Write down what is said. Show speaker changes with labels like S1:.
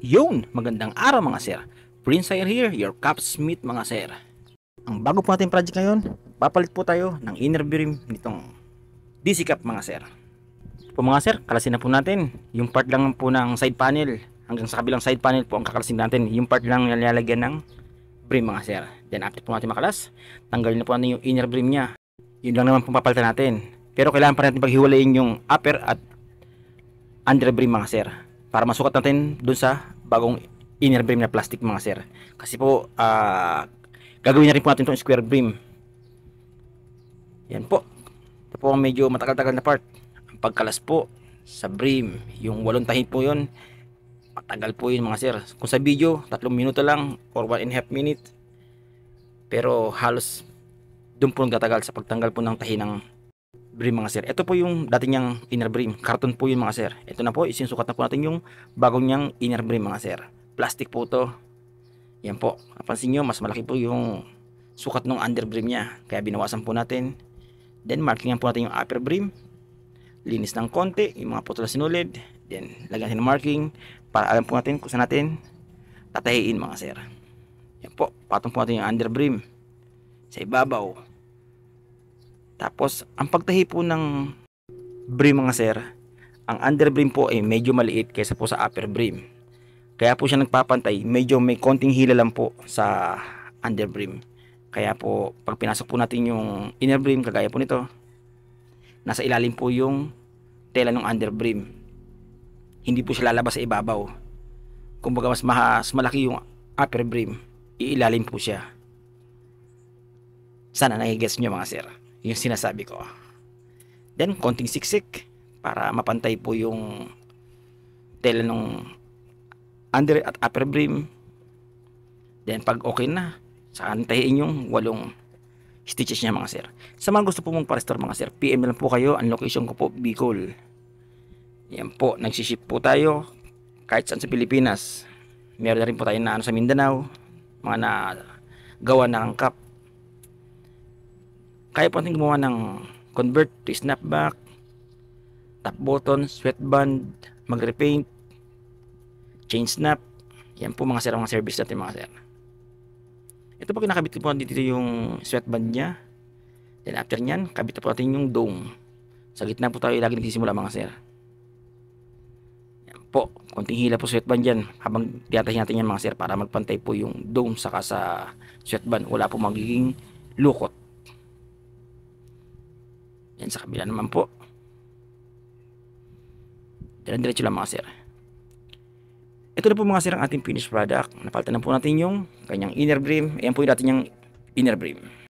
S1: Yun, magandang araw mga sir. Prince Ayer here, your Smith mga sir. Ang bago po natin project ngayon, papalit po tayo ng inner beam nitong DC cap mga sir. Po mga sir, kalasin na po natin. Yung part lang po ng side panel, hanggang sa kabilang side panel po ang kakalasin natin. Yung part lang nilalagyan ng brim mga sir. Then after po natin makalas, tanggalin na po natin yung inner brim niya. Yun lang naman po papalitan natin. Pero kailangan pa natin paghiwalayin yung upper at under brim mga sir para masukat natin dun sa bagong inner brim na plastic mga sir. Kasi po, uh, gagawin na rin po natin itong square brim. Yan po. Ito po ang medyo matagal-tagal na part. Ang pagkalas po sa brim. Yung walong tahit po yon matagal po yun mga sir. Kung sa video, tatlong minuto lang or one and a half minute. Pero halos doon po nagtatagal sa pagtanggal po ng tahi ng brim mga sir. Ito po yung dati niyang inner brim. Karton po yun mga sir. Ito na po, isinsukat na po natin yung bagong niyang inner brim mga sir. Plastic po to. Yan po. Napansin nyo, mas malaki po yung sukat ng under brim niya. Kaya binawasan po natin. Then markingan po natin yung upper brim. Linis ng konti, yung mga putol na sinulid. Then lagyan natin ng marking para alam po natin kung saan natin tatahiin mga sir. Yan po, patong po natin yung under brim. Sa ibabaw. Tapos, ang pagtahi po ng brim mga sir, ang underbrim po ay medyo maliit kaysa po sa upper brim. Kaya po siya nagpapantay, medyo may konting hila lang po sa underbrim. Kaya po, pag pinasok po natin yung inner brim, kagaya po nito, nasa ilalim po yung tela ng underbrim. Hindi po siya lalabas sa ibabaw. Kumbaga mas, mas malaki yung upper brim, iilalim po siya. Sana nagigets nyo mga sir. Yung sinasabi ko. Then, konting siksik para mapantay po yung tela ng under at upper brim. Then, pag okay na, saantayin yung walong stitches niya mga sir. Sa mga gusto po mong parestore mga sir, PM lang po kayo. Ang location ko po, Bicol. Yan po, nagsiship po tayo kahit saan sa Pilipinas. Meron na rin po tayo na ano sa Mindanao, mga na gawa ng cup kaya po natin gumawa ng convert to snapback top button, sweatband magrepaint repaint chain snap yan po mga sir mga service natin mga sir ito po kinakabit po natin dito yung sweatband nya then after nyan kabit po natin yung dome sa gitna po tayo lagi nagsisimula mga sir yan po konting hila po sweatband dyan habang tiyatahin natin yan mga sir para magpantay po yung dome saka sa sweatband wala po magiging lukot yan sa kabila naman po. Diretso lang mga sir. Ito na po mga sir ang ating finished product. Napalitan na po natin yung kanyang inner brim. Ayan po yung dati niyang inner brim.